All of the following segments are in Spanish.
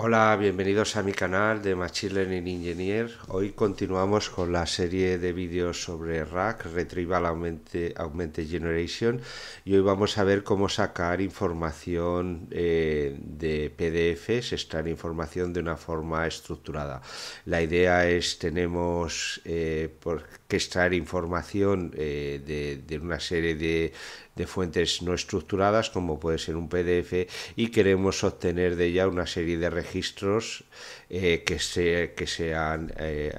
Hola, bienvenidos a mi canal de Machine Learning Engineer. Hoy continuamos con la serie de vídeos sobre RAC, Retrieval Augmented, Generation, y hoy vamos a ver cómo sacar información eh, de PDFs, extraer información de una forma estructurada. La idea es, tenemos eh, por que extraer información eh, de, una serie de de fuentes no estructuradas, como puede ser un PDF, y queremos obtener de ella una serie de registros eh, que, se, que sean eh,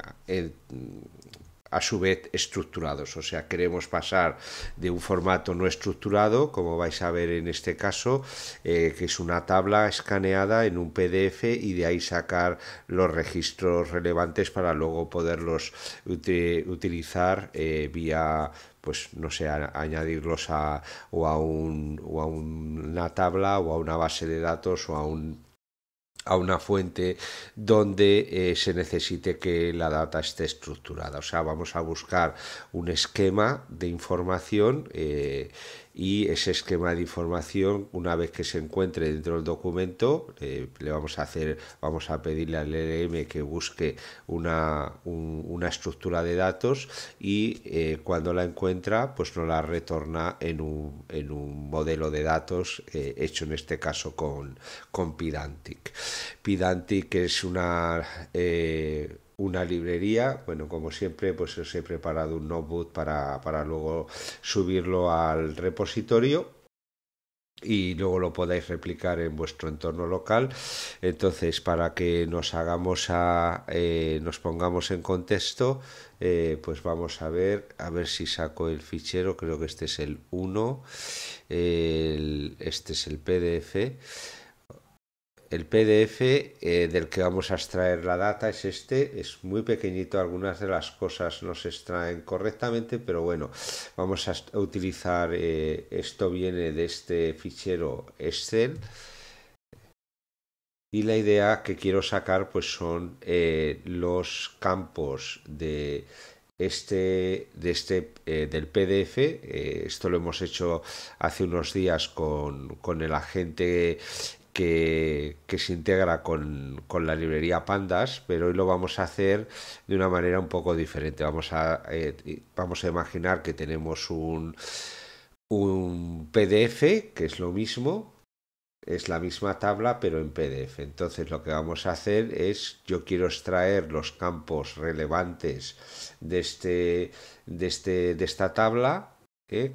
a su vez estructurados. O sea, queremos pasar de un formato no estructurado, como vais a ver en este caso, eh, que es una tabla escaneada en un PDF y de ahí sacar los registros relevantes para luego poderlos utilizar vía pues no sé, añadirlos a, un, a una tabla o a una base de datos o a un a una fuente donde eh, se necesite que la data esté estructurada. O sea, vamos a buscar un esquema de información eh, y ese esquema de información, una vez que se encuentre dentro del documento, eh, le vamos a hacer, vamos a pedirle al LM que busque una, estructura de datos y eh, cuando la encuentra, pues nos la retorna en un, en un modelo de datos eh, hecho en este caso con, con Pidantic. Pidantic es una una librería. Bueno, como siempre, pues os he preparado un notebook para, luego subirlo al repositorio y luego lo podáis replicar en vuestro entorno local. Entonces, para que nos hagamos a, eh, nos pongamos en contexto, eh, pues vamos a ver, a ver si saco el fichero, creo que este es el 1, este es el PDF. El PDF eh, del que vamos a extraer la data es este, es muy pequeñito, algunas de las cosas no se extraen correctamente, pero bueno, vamos a utilizar, eh, esto viene de este fichero Excel y la idea que quiero sacar pues son eh, los campos de este, de este del PDF. esto lo hemos hecho hace unos días con, con el agente que, se integra con, la librería Pandas, pero hoy lo vamos a hacer de una manera un poco diferente. Vamos a, eh, vamos a imaginar que tenemos un, un PDF, que es lo mismo, es la misma tabla pero en PDF. Entonces lo que vamos a hacer es, yo quiero extraer los campos relevantes de, este, de, este, de esta tabla, ¿eh?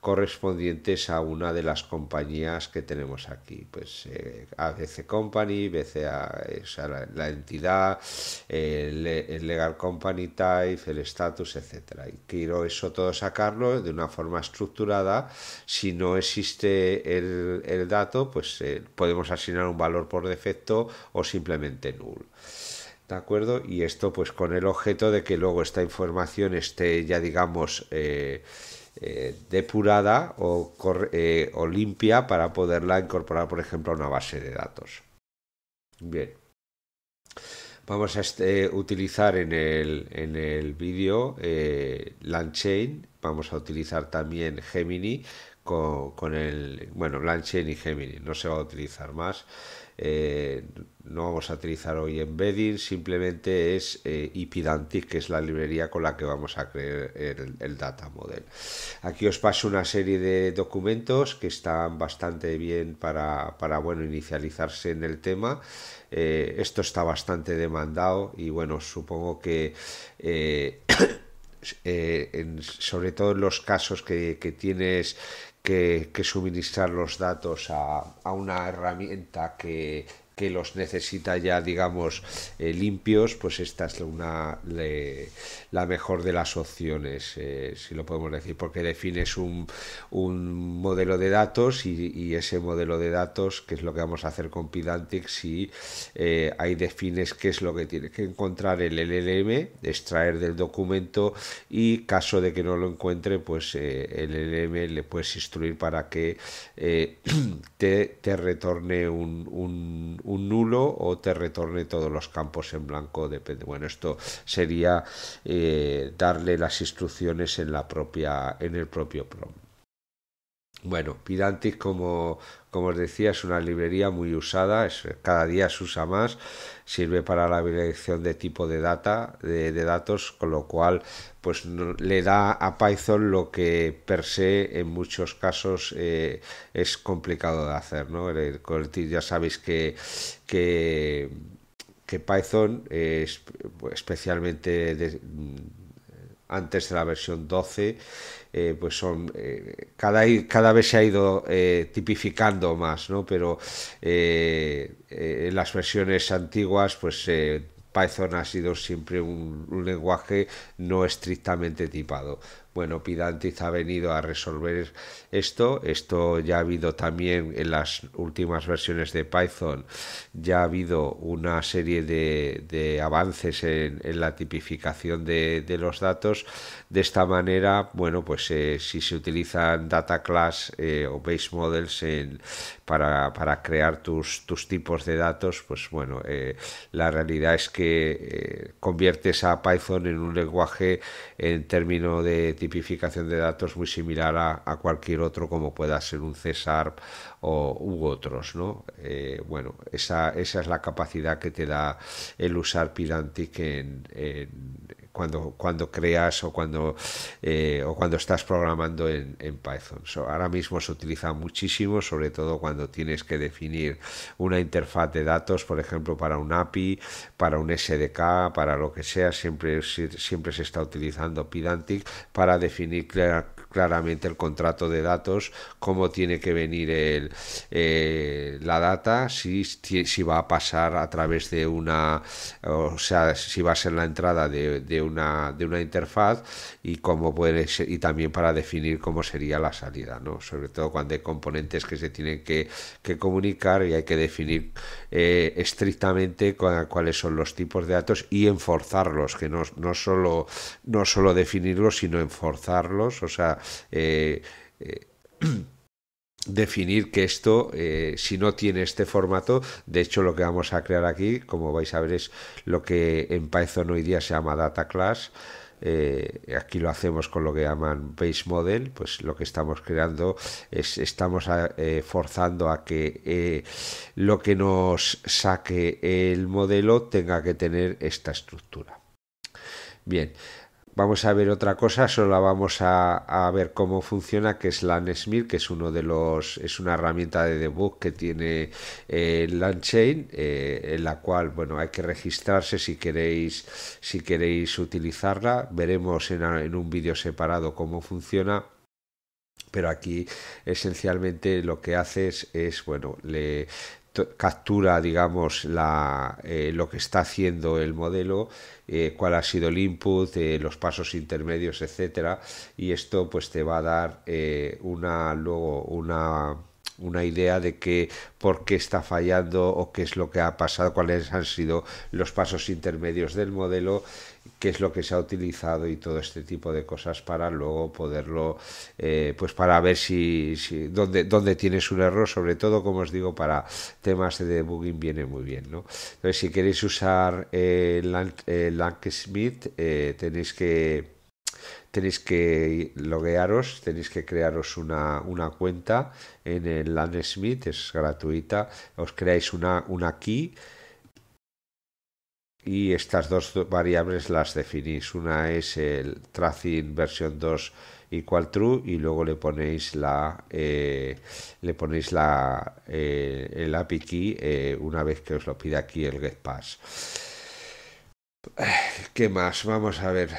correspondientes a una de las compañías que tenemos aquí, pues eh, ABC Company, BCA, eh, la, entidad, eh, el, Legal Company Type, el status, etcétera. Y quiero eso todo sacarlo de una forma estructurada. Si no existe el, dato, pues podemos asignar un valor por defecto o simplemente null. ¿De acuerdo? Y esto pues con el objeto de que luego esta información esté ya digamos eh, depurada eh, o, limpia para poderla incorporar, por ejemplo, a una base de datos. Bien. Vamos a este, utilizar en el, en el vídeo eh, Vamos a utilizar también Gemini con, el. Bueno, Lanchain y Gemini. No se va a utilizar más. Eh, no vamos a utilizar hoy embedding, simplemente es eh, Ipidantic, que es la librería con la que vamos a crear el, data model. Aquí os paso una serie de documentos que están bastante bien para, bueno, inicializarse en el tema. Eh, esto está bastante demandado y bueno, supongo que... Eh, sobre todo en los casos que tienes que, suministrar los datos a, a una herramienta que que los necesita ya, digamos, eh, limpios, pues esta es una, la mejor de las opciones, eh, si lo podemos decir, porque defines un, modelo de datos y, ese modelo de datos, que es lo que vamos a hacer con Pidantic, si eh, ahí defines qué es lo que tiene que encontrar el LLM, extraer del documento y caso de que no lo encuentre, pues el LLM le puedes instruir para que te, retorne un, un un nulo o te retorne todos los campos en blanco. Depende. Bueno, esto sería eh, darle las instrucciones en la propia, en el propio prompt. Bueno, Pirantic, como, como os decía, es una librería muy usada, es, cada día se usa más, sirve para la elección de tipo de data, de, datos, con lo cual pues le da a Python lo que per se en muchos casos eh, es complicado de hacer, ¿no? ya sabéis que, que, Python especialmente antes de la versión 12 eh, pues son eh, cada, vez se ha ido eh, tipificando más, ¿no? Pero en las versiones antiguas, pues Python ha sido siempre un lenguaje no estrictamente tipado. Bueno, Pidantiz ha venido a resolver esto. Esto ya ha habido también en las últimas versiones de Python, ya ha habido una serie de, avances en, la tipificación de, los datos. De esta manera, bueno, pues eh, si se utilizan data class eh, o base models para, crear tus, tipos de datos, pues bueno, eh, la realidad es que conviertes a Python en un lenguaje en términos de tipificación de datos muy similar a, cualquier otro, como pueda ser un césar o, u otros. ¿no? Eh, bueno, esa, es la capacidad que te da el usar PIDANTIC en, cuando, cuando creas o cuando, eh, o cuando estás programando en, Python. ahora mismo se utiliza muchísimo, sobre todo cuando tienes que definir una interfaz de datos, por ejemplo, para un API, para un SDK, para lo que sea, siempre, siempre se está utilizando PIDANTIC para definir claramente el contrato de datos, cómo tiene que venir el, eh, la data, si, va a pasar a través de una, o sea, si va a ser la entrada de, una, de una interfaz y cómo puede y también para definir cómo sería la salida, ¿no? Sobre todo cuando hay componentes que se tienen que, comunicar y hay que definir eh, estrictamente cuáles son los tipos de datos y enforzarlos, que no, no, solo, no solo definirlos, sino enforzarlos, o sea, eh, eh, definir que esto, eh, si no tiene este formato, de hecho lo que vamos a crear aquí, como vais a ver, es lo que en Python hoy día se llama Data Class. aquí lo hacemos con lo que llaman base model pues lo que estamos creando es estamos forzando a que lo que nos saque el modelo tenga que tener esta estructura bien Vamos a ver otra cosa, solo vamos a, ver cómo funciona, que es Lansmir, que es uno de los, es una herramienta de debug que tiene el eh, LANChain, eh, en la cual, bueno, hay que registrarse si queréis, si queréis utilizarla. Veremos en, en un vídeo separado cómo funciona pero aquí esencialmente lo que haces es bueno le captura, digamos, la, eh, lo que está haciendo el modelo, eh, cuál ha sido el input, eh, los pasos intermedios, etcétera, y esto pues te va a dar una luego una una idea de qué, por qué está fallando o qué es lo que ha pasado, cuáles han sido los pasos intermedios del modelo, qué es lo que se ha utilizado y todo este tipo de cosas para luego poderlo, eh, pues para ver si, si dónde, dónde, tienes un error, sobre todo, como os digo, para temas de debugging viene muy bien. ¿no? Entonces, si queréis usar el eh, tenéis que tenéis que loguearos, tenéis que crearos una, cuenta en el LandSmith, es gratuita, os creáis una, una key y estas dos variables las definís. Una es el tracing versión 2 igual true y luego le ponéis la eh, le ponéis la eh, el API key eh, una vez que os lo pide aquí el getPass. ¿Qué más? Vamos a ver.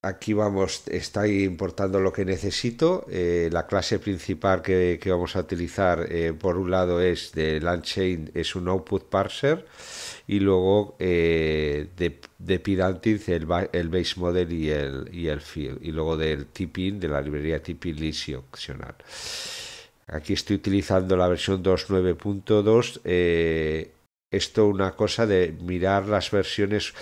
Aquí vamos, está importando lo que necesito. Eh, la clase principal que, vamos a utilizar, eh, por un lado, es de LandChain, es un output parser, y luego eh, de, de el, base model y el, y field, y luego del typing de la librería y opcional. Aquí estoy utilizando la versión 2.9.2. esto una cosa de mirar las versiones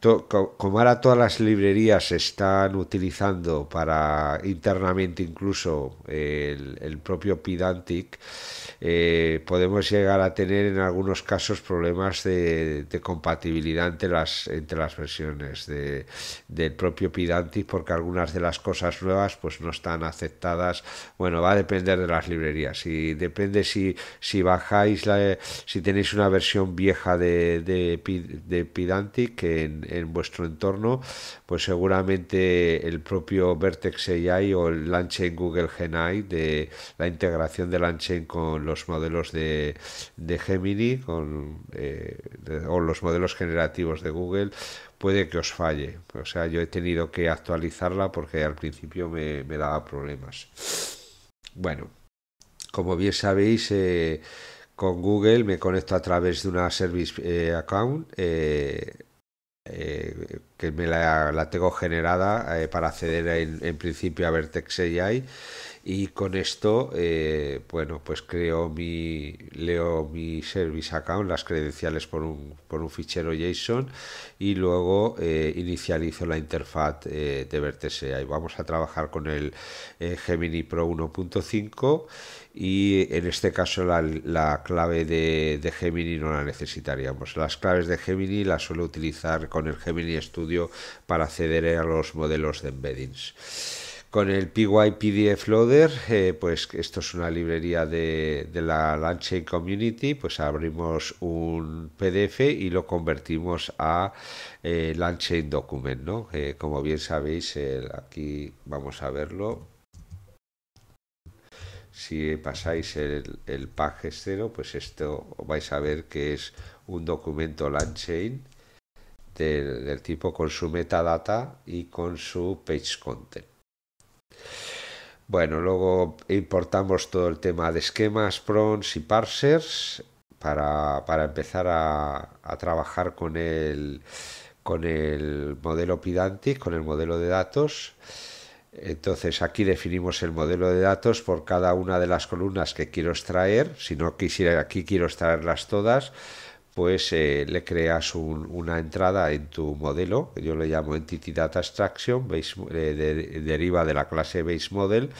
como ahora todas las librerías están utilizando para internamente incluso el, propio Pidantic, eh, podemos llegar a tener en algunos casos problemas de, compatibilidad entre las, entre las versiones del propio Pidantic porque algunas de las cosas nuevas pues no están aceptadas. Bueno, va a depender de las librerías y depende si, si bajáis, la, si tenéis una versión vieja de, de, de Pidantic en, en vuestro entorno, pues seguramente el propio Vertex AI o el Lanchain Google genai de la integración de Lanchain con los modelos de, de Gemini con, eh, o los modelos generativos de Google puede que os falle. O sea, yo he tenido que actualizarla porque al principio me, daba problemas. Bueno, como bien sabéis, eh, con Google me conecto a través de una Service eh, Account que me la, tengo generada eh, para acceder en, principio a Vertex AI y con esto eh, bueno pues creo mi leo mi service account las credenciales por un, por un fichero JSON y luego eh, inicializo la interfaz de Vertex AI vamos a trabajar con el Gemini Pro 1.5 y en este caso la, clave de, Gemini no la necesitaríamos. Las claves de Gemini las suelo utilizar con el Gemini Studio para acceder a los modelos de embeddings. Con el PyPDF Loader, eh, pues esto es una librería de, la Landchain Community, pues abrimos un PDF y lo convertimos a eh, Document, eh, como bien sabéis, aquí vamos a verlo si pasáis el, el page este, 0, pues esto vais a ver que es un documento Landchain del, tipo con su metadata y con su page content. Bueno, luego importamos todo el tema de esquemas, prons y parsers para, empezar a, trabajar con el, con el modelo Pidantic, con el modelo de datos. Entonces aquí definimos el modelo de datos por cada una de las columnas que quiero extraer. Si no quisiera aquí quiero extraerlas todas, pues eh, le creas una entrada en tu modelo, yo le llamo Entity Data Extraction, eh, deriva de la clase model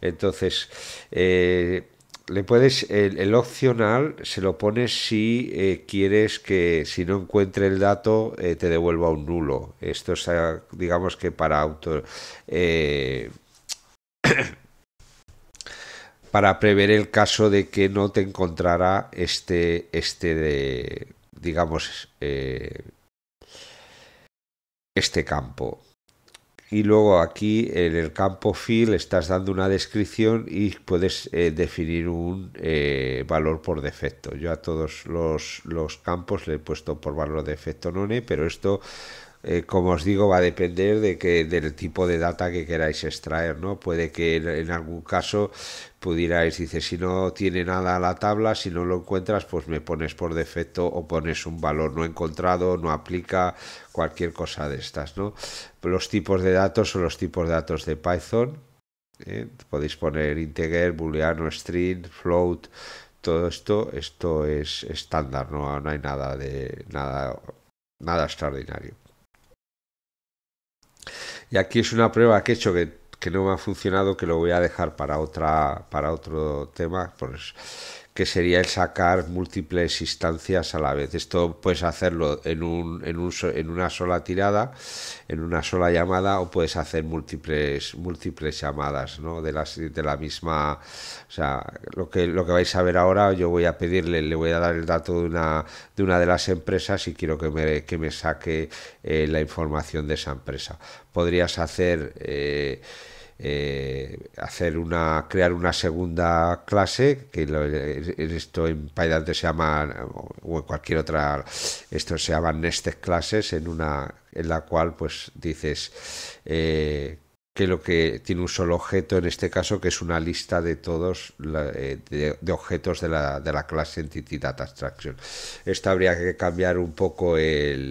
Entonces, eh, le puedes el, opcional se lo pones si eh, quieres que si no encuentre el dato eh, te devuelva un nulo esto es ah, digamos que para auto eh, para prever el caso de que no te encontrará este este de digamos este campo y luego aquí en el campo fill estás dando una descripción y puedes eh, definir un eh, valor por defecto. Yo a todos los, los, campos le he puesto por valor de defecto none, pero esto eh, como os digo, va a depender de que, del tipo de data que queráis extraer, ¿no? Puede que en, algún caso pudierais, dice, si no tiene nada la tabla, si no lo encuentras, pues me pones por defecto o pones un valor no encontrado, no aplica, cualquier cosa de estas, ¿no? Los tipos de datos son los tipos de datos de Python. ¿eh? Podéis poner integer, booleano, string, float, todo esto, esto es estándar, no, no hay nada de nada, nada extraordinario. Y aquí es una prueba que he hecho que, no me ha funcionado, que lo voy a dejar para, otra, para otro tema, pues, que sería el sacar múltiples instancias a la vez. Esto puedes hacerlo en, un, en, un, en una sola tirada, en una sola llamada, o puedes hacer múltiples, múltiples llamadas ¿no? de, las, de la misma... O sea, lo que, lo que vais a ver ahora, yo voy a pedirle, le voy a dar el dato de una de, una de las empresas y quiero que me, que me saque eh, la información de esa empresa. Podrías hacer... Eh, eh, hacer una crear una segunda clase que lo, esto en Python se llama o en cualquier otra esto se llaman nested classes en una en la cual pues dices eh, que lo que tiene un solo objeto en este caso que es una lista de todos eh, de, objetos de la, de la clase Entity Data extraction. esto habría que cambiar un poco el,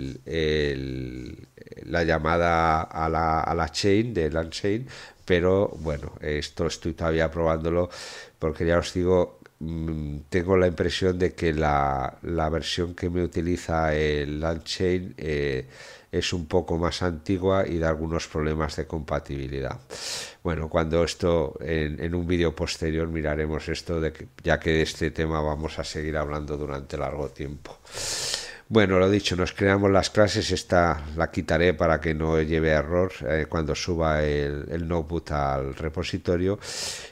la llamada a la, a la chain, de lanchain, pero bueno, esto estoy todavía probándolo porque ya os digo, mm, tengo la impresión de que la, versión que me utiliza el Landchain eh, es un poco más antigua y da algunos problemas de compatibilidad. Bueno, cuando esto en, un vídeo posterior miraremos esto, de ya que de este tema vamos a seguir hablando durante largo tiempo. Bueno, lo dicho, nos creamos las clases, esta la quitaré para que no lleve error eh, cuando suba el, notebook al repositorio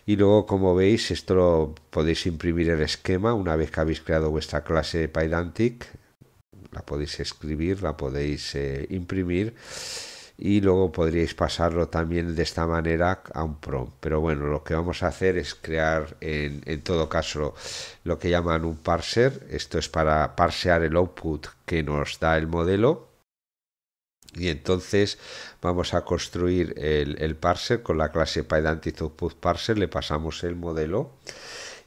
y luego como veis esto lo podéis imprimir el esquema una vez que habéis creado vuestra clase Pydantic, la podéis escribir, la podéis eh, imprimir y luego podríais pasarlo también de esta manera a un prompt. Pero bueno, lo que vamos a hacer es crear en, todo caso lo que llaman un parser. Esto es para parsear el output que nos da el modelo. Y entonces vamos a construir el, parser con la clase parser le pasamos el modelo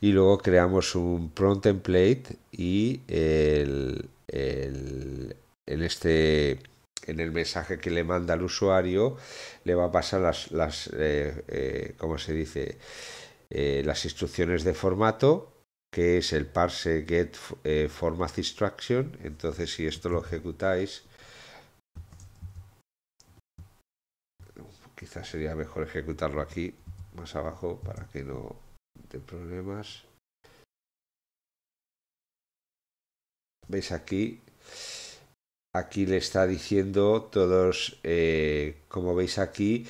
y luego creamos un prompt template y el, en este en el mensaje que le manda al usuario le va a pasar las, las eh, eh, se dice? Eh, las instrucciones de formato, que es el parse get format instruction. Entonces, si esto lo ejecutáis, quizás sería mejor ejecutarlo aquí, más abajo, para que no dé problemas. ¿Veis aquí? aquí le está diciendo todos, eh, como veis aquí,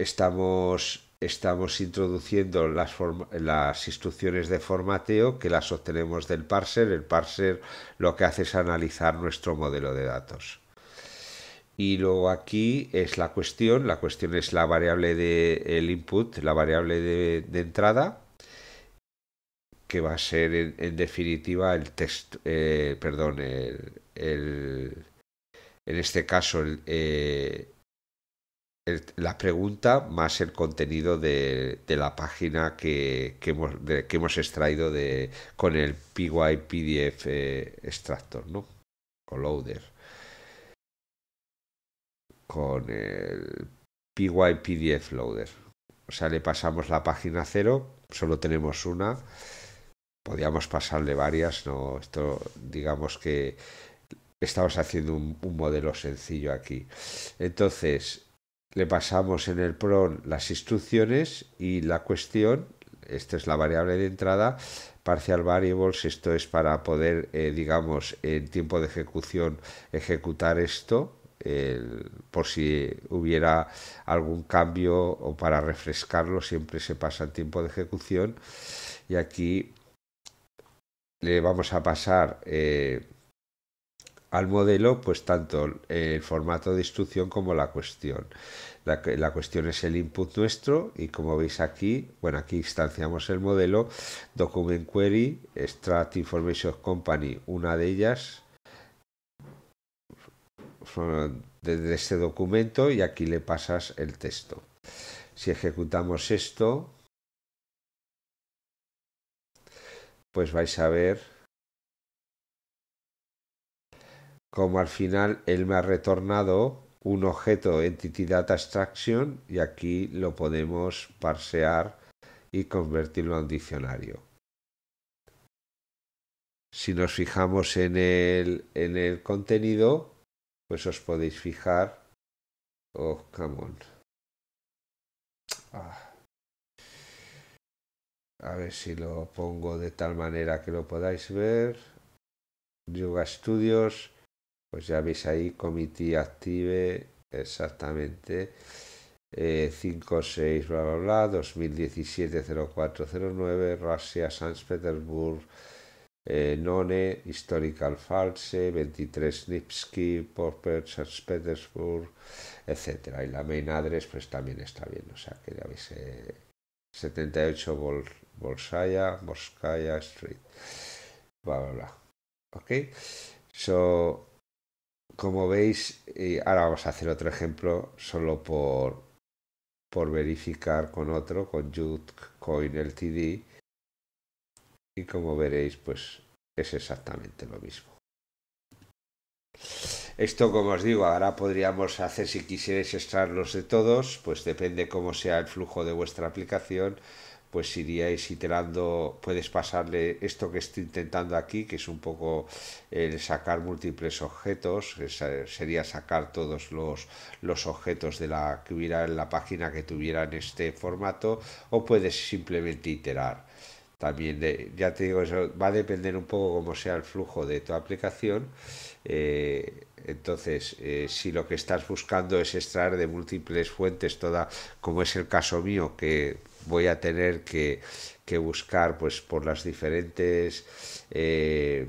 estamos, estamos introduciendo las, instrucciones de formateo que las obtenemos del parser. El parser lo que hace es analizar nuestro modelo de datos. Y luego aquí es la cuestión, la cuestión es la variable del input, la variable de, entrada, que va a ser en, definitiva el texto, eh, perdón, el, en este caso eh, la pregunta más el contenido de, la página que, que, hemos, extraído de, con el pypdf eh, extractor, ¿no? O loader. Con el pypdf loader. O sea, le pasamos la página cero, solo tenemos una podíamos pasarle varias, no esto digamos que Estamos haciendo un, modelo sencillo aquí. Entonces, le pasamos en el PRON las instrucciones y la cuestión, esta es la variable de entrada, parcial variables, esto es para poder, eh, digamos, en tiempo de ejecución ejecutar esto, por si hubiera algún cambio o para refrescarlo, siempre se pasa en tiempo de ejecución. Y aquí le vamos a pasar... Eh, al modelo pues tanto el formato de instrucción como la cuestión. La, cuestión es el input nuestro y como veis aquí, bueno, aquí instanciamos el modelo, document query, extract information company, una de ellas desde este documento y aquí le pasas el texto. Si ejecutamos esto, pues vais a ver como al final él me ha retornado un objeto Entity Data Extraction y aquí lo podemos parsear y convertirlo a un diccionario. Si nos fijamos en el, en el contenido, pues os podéis fijar. Oh, come on. Ah. A ver si lo pongo de tal manera que lo podáis ver. Yoga Studios pues ya veis ahí comité active exactamente eh, 56 bla bla bla 2017 0409 Rusia San Petersburg eh, None Historical False 23 Nipsky Porper San Petersburg etc. y la main address pues también está bien o sea que ya veis 78 eh, Bolsaya Moskaya, Street bla bla bla ok so como veis, eh, ahora vamos a hacer otro ejemplo solo por, por verificar con otro, con Coin Y como veréis, pues es exactamente lo mismo. Esto, como os digo, ahora podríamos hacer si quisierais extraerlos de todos, pues depende cómo sea el flujo de vuestra aplicación, pues iríais iterando, puedes pasarle esto que estoy intentando aquí, que es un poco el sacar múltiples objetos, sería sacar todos los, los objetos de la que hubiera en la página que tuviera en este formato, o puedes simplemente iterar. También, ya te digo, eso va a depender un poco cómo sea el flujo de tu aplicación. Eh, entonces, eh, si lo que estás buscando es extraer de múltiples fuentes toda, como es el caso mío, que voy a tener que, buscar pues, por las diferentes eh,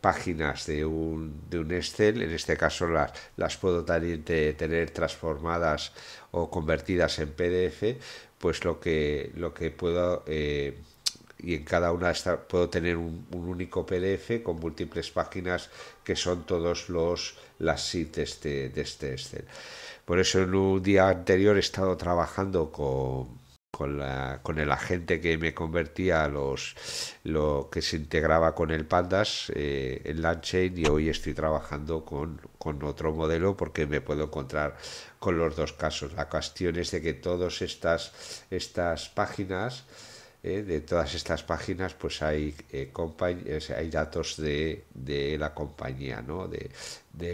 páginas de un, de un Excel, en este caso las, las puedo tener transformadas o convertidas en PDF, pues lo que, lo que puedo... Eh, y en cada una puedo tener un, único PDF con múltiples páginas que son todos los las sites este, de este Excel. Por eso en un día anterior he estado trabajando con, con, la, con el agente que me convertía los lo que se integraba con el Pandas eh, en Landchain y hoy estoy trabajando con, con, otro modelo porque me puedo encontrar con los dos casos. La cuestión es de que todas estas, estas páginas eh, de todas estas páginas pues hay eh, hay datos de, de la compañía ¿no? de,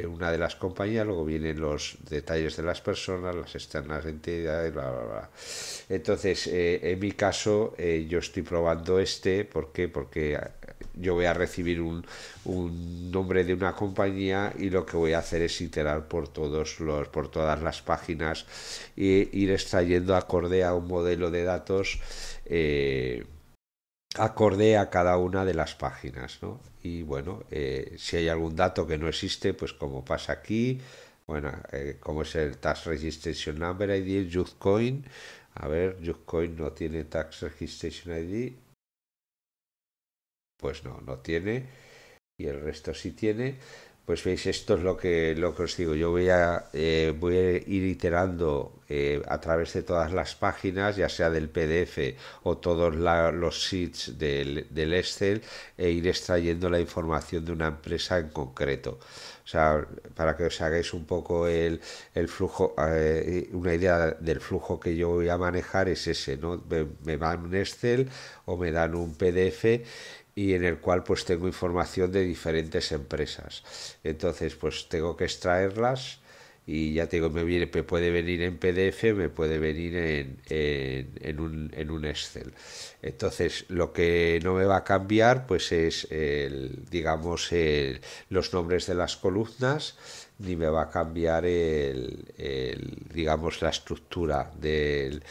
una de las compañías luego vienen los detalles de las personas las externas entidades bla bla bla entonces eh, en mi caso yo estoy probando este ¿por porque yo voy a recibir un, nombre de una compañía y lo que voy a hacer es iterar por todos los por todas las páginas e ir extrayendo acorde a un modelo de datos eh, acorde a cada una de las páginas. Y bueno, eh, si hay algún dato que no existe, pues como pasa aquí, bueno, eh, como es el Tax Registration Number ID, Youthcoin, a ver, Youthcoin no tiene Tax Registration ID, pues no, no tiene, y el resto sí tiene. Pues veis, esto es lo que, lo que os digo. Yo voy a, eh, voy a ir iterando eh, a través de todas las páginas, ya sea del PDF o todos los sheets del, del, Excel, e ir extrayendo la información de una empresa en concreto. O sea, para que os hagáis un poco el, flujo, eh, una idea del flujo que yo voy a manejar es ese, ¿no? Me, me un Excel o me dan un PDF y en el cual pues tengo información de diferentes empresas. Entonces pues tengo que extraerlas y ya tengo, me, viene, puede venir en PDF, me puede venir en, en, un, en, un, Excel. Entonces lo que no me va a cambiar pues es el, digamos el, los nombres de las columnas ni me va a cambiar el digamos la estructura del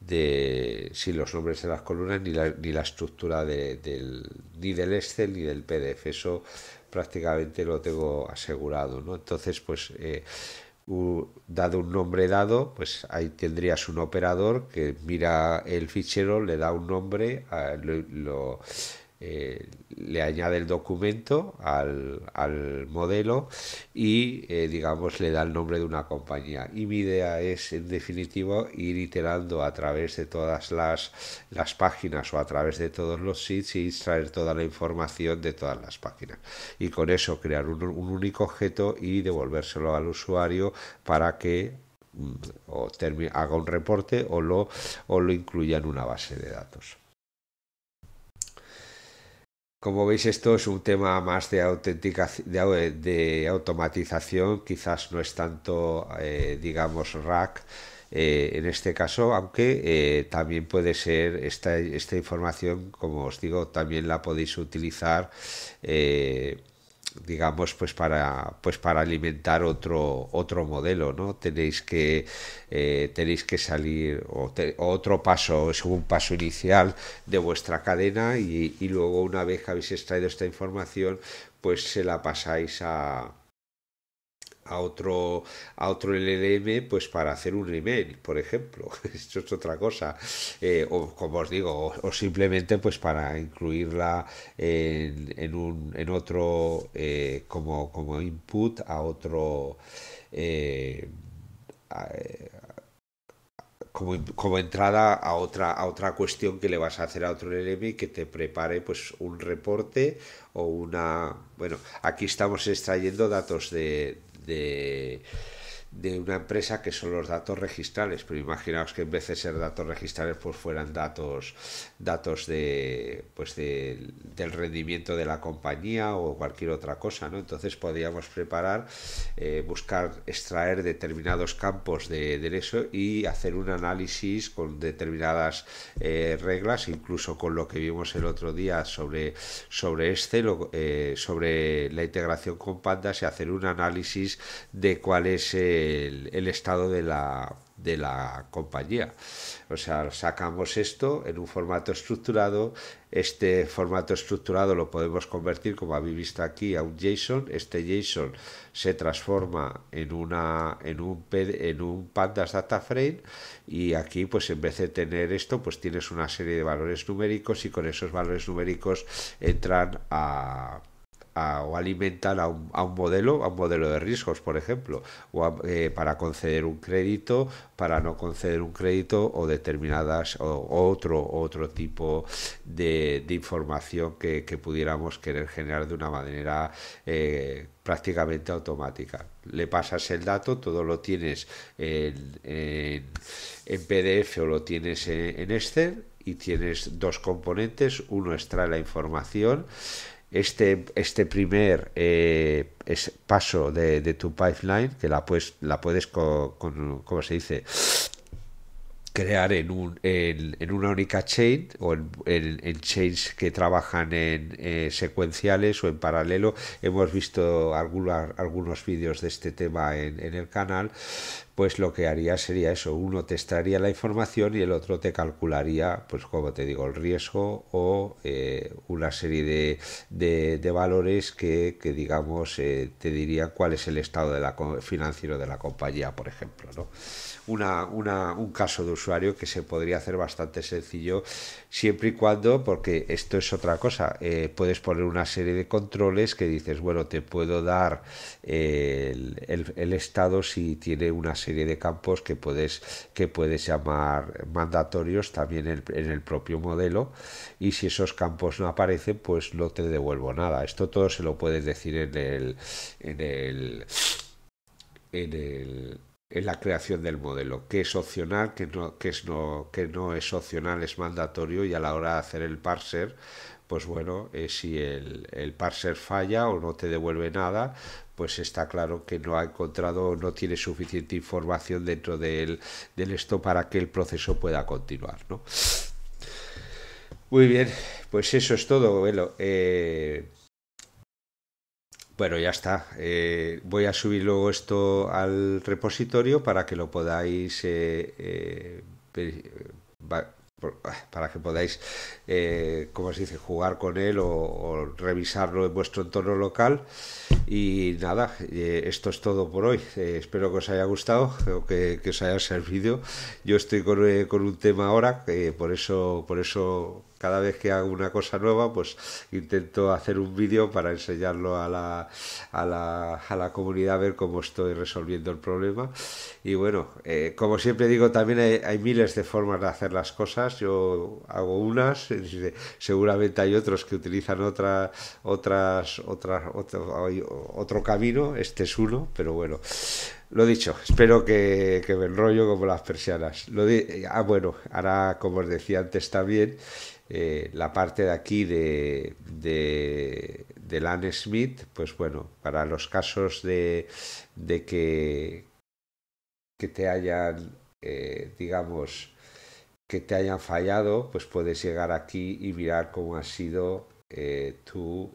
de sin los nombres de las columnas ni la, ni la estructura de, del, ni del Excel ni del PDF. Eso prácticamente lo tengo asegurado. ¿no? Entonces, pues eh, dado un nombre dado, pues ahí tendrías un operador que mira el fichero, le da un nombre, a, lo eh, le añade el documento al, modelo y eh, digamos le da el nombre de una compañía y mi idea es en definitivo ir iterando a través de todas las, las páginas o a través de todos los sitios y extraer toda la información de todas las páginas y con eso crear un, único objeto y devolvérselo al usuario para que mm, o haga un reporte o lo, o lo incluya en una base de datos. Como veis, esto es un tema más de, auténtica, de, automatización, quizás no es tanto, eh, digamos, rack. Eh, en este caso, aunque eh, también puede ser esta, información, como os digo, también la podéis utilizar digamos pues para pues para alimentar otro otro modelo no tenéis que eh, tenéis que salir o otro paso es un paso inicial de vuestra cadena y, y luego una vez que habéis extraído esta información pues se la pasáis a, a otro a otro LLM pues para hacer un email por ejemplo esto es otra cosa eh, o como os digo o, simplemente pues para incluirla en, en un en otro eh, como como input a otro eh, como, como, entrada a otra, a otra cuestión que le vas a hacer a otro LLM que te prepare pues un reporte o una bueno aquí estamos extrayendo datos de, de de una empresa que son los datos registrales, pero imaginaos que en vez de ser datos registrales, pues fueran datos, datos de, pues del rendimiento de la compañía o cualquier otra cosa, ¿no? Entonces podríamos preparar, eh, buscar, extraer determinados campos de, de, eso y hacer un análisis con determinadas eh, reglas, incluso con lo que vimos el otro día sobre, sobre eh, sobre la integración con Pandas y hacer un análisis de cuál es el, estado de la, de la compañía. O sea, sacamos esto en un formato estructurado. Este formato estructurado lo podemos convertir, como habéis visto aquí, a un JSON. Este JSON se transforma en, una, en, un, en un Pandas Data Frame y aquí, pues en vez de tener esto, pues tienes una serie de valores numéricos y con esos valores numéricos entran a o alimentan a un, modelo, a un modelo de riesgos, por ejemplo, o eh, para conceder un crédito, para no conceder un crédito o determinadas o, otro otro tipo de, información que, pudiéramos querer generar de una manera eh, prácticamente automática. Le pasas el dato, todo lo tienes en, en, PDF o lo tienes en, en Excel y tienes dos componentes. Uno extrae la información este, este primer eh, paso de, tu pipeline, que la, pues, la puedes, se dice? crear en, un, en, una única chain o en, en chains que trabajan en eh, secuenciales o en paralelo. Hemos visto algunos vídeos de este tema en, el canal pues lo que haría sería eso, uno te extraería la información y el otro te calcularía, pues como te digo, el riesgo o eh, una serie de, valores que, que digamos, eh, te diría cuál es el estado financiero de la compañía, por ejemplo. ¿no? un caso de usuario que se podría hacer bastante sencillo siempre y cuando, porque esto es otra cosa, eh, puedes poner una serie de controles que dices, bueno, te puedo dar el, el estado si tiene una serie serie de campos que puedes, que puedes llamar mandatorios también en, el propio modelo y si esos campos no aparecen pues no te devuelvo nada. Esto todo se lo puedes decir en el... En el en en la creación del modelo, que es opcional, que no, que es no, que no es opcional, es mandatorio y a la hora de hacer el parser, pues bueno, eh, si el, el, parser falla o no te devuelve nada, pues está claro que no ha encontrado, no tiene suficiente información dentro del, esto para que el proceso pueda continuar. Muy bien, pues eso es todo. Eh, bueno, ya está. Eh, voy a subir luego esto al repositorio para que lo podáis eh, eh Ah, para que podáis, eh, como se dice, jugar con él o, revisarlo en vuestro entorno local. Y nada, eh, esto es todo por hoy. Eh, espero que os haya gustado que, os haya servido. Yo estoy con, con un tema ahora, por eso, por eso cada vez que hago una cosa nueva, pues intento hacer un vídeo para enseñarlo a la, a la, a la comunidad, a ver cómo estoy resolviendo el problema. Y bueno, eh, como siempre digo, también hay, miles de formas de hacer las cosas. Yo hago unas, seguramente hay otros que utilizan otra, otras, otras, otro, camino, este es uno, pero bueno lo dicho, espero que, que, me enrollo como las persianas. Lo ah, bueno, ahora, como os decía antes también, eh, la parte de aquí de, de, de Lan Smith, pues bueno, para los casos de, de que, que te hayan, eh, digamos, que te hayan fallado, pues puedes llegar aquí y mirar cómo ha sido eh, tu...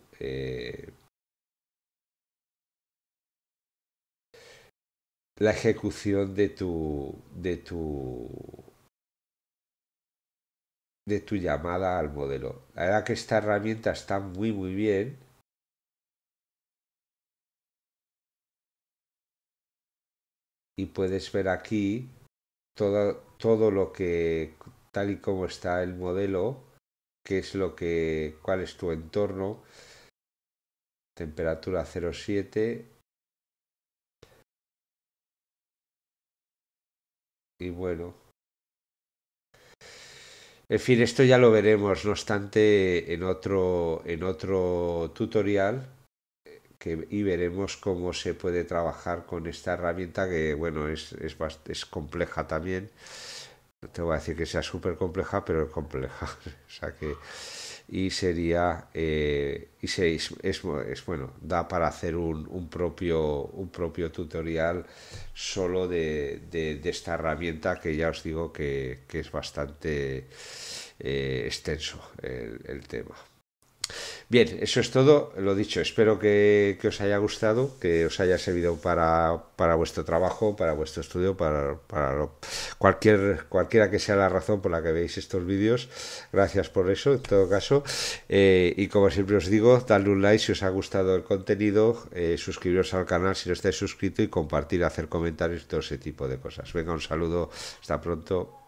la ejecución de tu de tu de tu llamada al modelo. La verdad que esta herramienta está muy muy bien. Y puedes ver aquí todo, todo lo que, tal y como está el modelo, qué es lo que, cuál es tu entorno. Temperatura 07, y bueno en fin, esto ya lo veremos, no obstante, en otro, en otro tutorial eh, y veremos cómo se puede trabajar con esta herramienta que, bueno, es, es, es compleja también. No te voy a decir que sea súper compleja, pero es compleja. o sea que y sería eh, y es, bueno da para hacer un, propio un propio tutorial solo de, de, esta herramienta que ya os digo que, es bastante eh, extenso el tema Bien, eso es todo, lo dicho, espero que, os haya gustado, que os haya servido para, vuestro trabajo, para vuestro estudio, para, cualquier, cualquiera que sea la razón por la que veis estos vídeos, gracias por eso en todo caso, eh, y como siempre os digo, dadle un like si os ha gustado el contenido, eh, suscribiros al canal si no estáis suscrito y compartir, hacer comentarios y todo ese tipo de cosas. Venga, un saludo, hasta pronto.